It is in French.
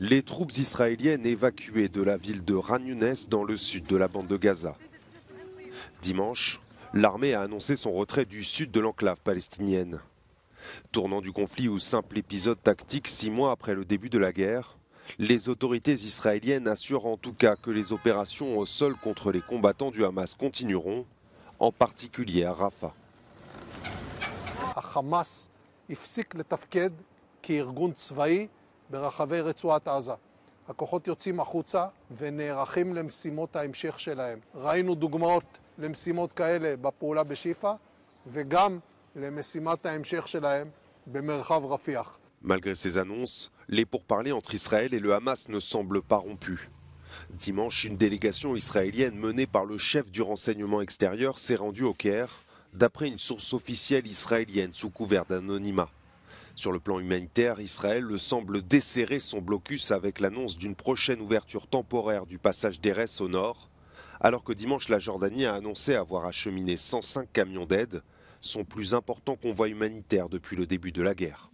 les troupes israéliennes évacuées de la ville de Ranunès dans le sud de la bande de Gaza. Dimanche, l'armée a annoncé son retrait du sud de l'enclave palestinienne. Tournant du conflit au simple épisode tactique six mois après le début de la guerre, les autorités israéliennes assurent en tout cas que les opérations au sol contre les combattants du Hamas continueront, en particulier à Rafah. Malgré ces annonces, les pourparlers entre Israël et le Hamas ne semblent pas rompus. Dimanche, une délégation israélienne menée par le chef du renseignement extérieur s'est rendue au Caire, d'après une source officielle israélienne sous couvert d'anonymat. Sur le plan humanitaire, Israël semble desserrer son blocus avec l'annonce d'une prochaine ouverture temporaire du passage d'Erès au nord. Alors que dimanche, la Jordanie a annoncé avoir acheminé 105 camions d'aide, son plus important convoi humanitaire depuis le début de la guerre.